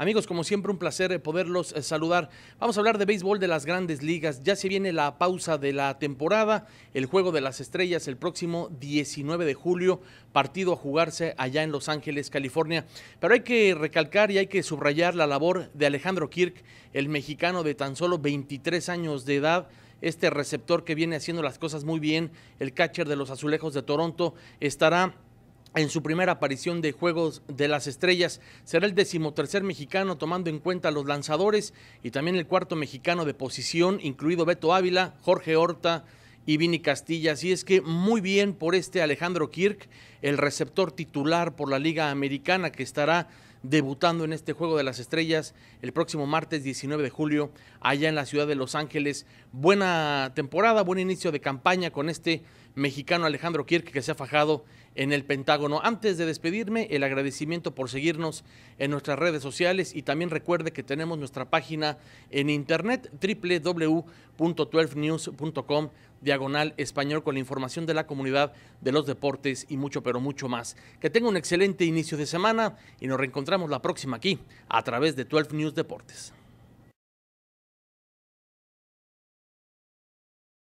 Amigos, como siempre, un placer eh, poderlos eh, saludar. Vamos a hablar de béisbol de las grandes ligas. Ya se viene la pausa de la temporada, el Juego de las Estrellas el próximo 19 de julio, partido a jugarse allá en Los Ángeles, California. Pero hay que recalcar y hay que subrayar la labor de Alejandro Kirk, el mexicano de tan solo 23 años de edad este receptor que viene haciendo las cosas muy bien, el catcher de los Azulejos de Toronto, estará en su primera aparición de Juegos de las Estrellas. Será el decimotercer mexicano tomando en cuenta los lanzadores y también el cuarto mexicano de posición, incluido Beto Ávila, Jorge Horta y Vini Castilla. Así es que muy bien por este Alejandro Kirk, el receptor titular por la Liga Americana que estará debutando en este Juego de las Estrellas el próximo martes 19 de julio allá en la ciudad de Los Ángeles. Buena temporada, buen inicio de campaña con este mexicano Alejandro Kirk que se ha fajado en el Pentágono. Antes de despedirme, el agradecimiento por seguirnos en nuestras redes sociales y también recuerde que tenemos nuestra página en internet www.12news.com diagonal español con la información de la comunidad de los deportes y mucho pero mucho más. Que tenga un excelente inicio de semana y nos reencontramos la próxima aquí a través de 12 News Deportes.